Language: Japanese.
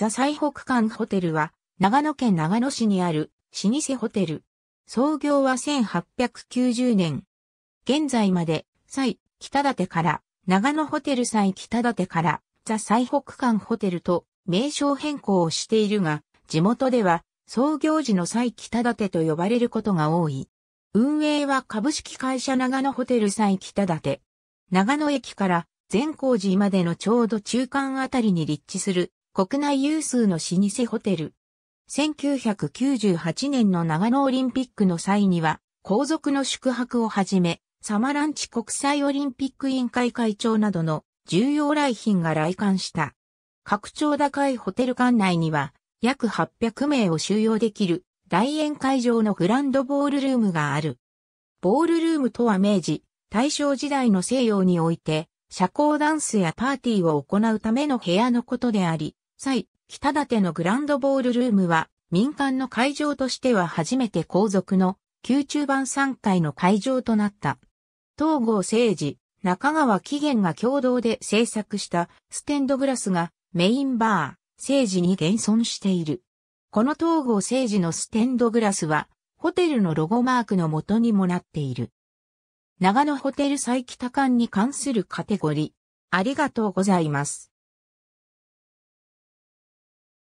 ザ・最北館ホテルは、長野県長野市にある老舗ホテル。創業は1890年。現在まで、西北館から、長野ホテル西北館から、ザ・最北館ホテルと名称変更をしているが、地元では創業時の西北館と呼ばれることが多い。運営は株式会社長野ホテル西北館。長野駅から善光寺までのちょうど中間あたりに立地する国内有数の老舗ホテル。1998年の長野オリンピックの際には、皇族の宿泊をはじめ、サマランチ国際オリンピック委員会会長などの重要来賓が来館した。拡張高いホテル館内には、約800名を収容できる大宴会場のグランドボールルームがある。ボールルームとは明治、大正時代の西洋において、社交ダンスやパーティーを行うための部屋のことであり、際、北館のグランドボールルームは、民間の会場としては初めて皇族の宮中版3回の会場となった。東郷政治、中川紀元が共同で制作したステンドグラスがメインバー、政治に現存している。この東郷政治のステンドグラスは、ホテルのロゴマークの元にもなっている。長野ホテル再北館に関するカテゴリー。ありがとうございます。